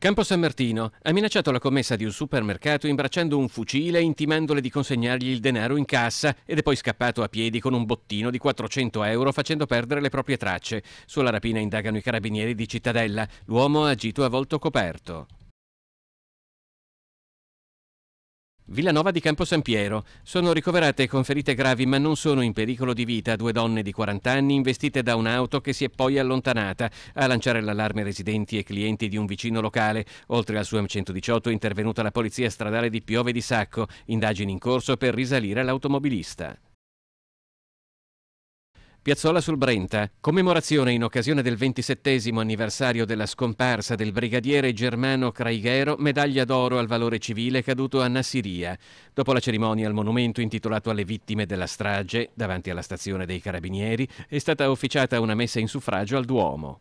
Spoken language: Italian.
Campo San Martino ha minacciato la commessa di un supermercato imbracciando un fucile e intimandole di consegnargli il denaro in cassa ed è poi scappato a piedi con un bottino di 400 euro facendo perdere le proprie tracce. Sulla rapina indagano i carabinieri di Cittadella. L'uomo ha agito a volto coperto. Villanova di Campo San Piero. Sono ricoverate con ferite gravi ma non sono in pericolo di vita due donne di 40 anni investite da un'auto che si è poi allontanata a lanciare l'allarme residenti e clienti di un vicino locale. Oltre al suo 118 è intervenuta la polizia stradale di Piove di Sacco, indagini in corso per risalire all'automobilista. Piazzola sul Brenta, eh. commemorazione in occasione del 27 anniversario della scomparsa del brigadiere Germano Craighero, medaglia d'oro al valore civile caduto a Nassiria. Dopo la cerimonia al monumento intitolato alle vittime della strage, davanti alla stazione dei Carabinieri, è stata officiata una messa in suffragio al Duomo.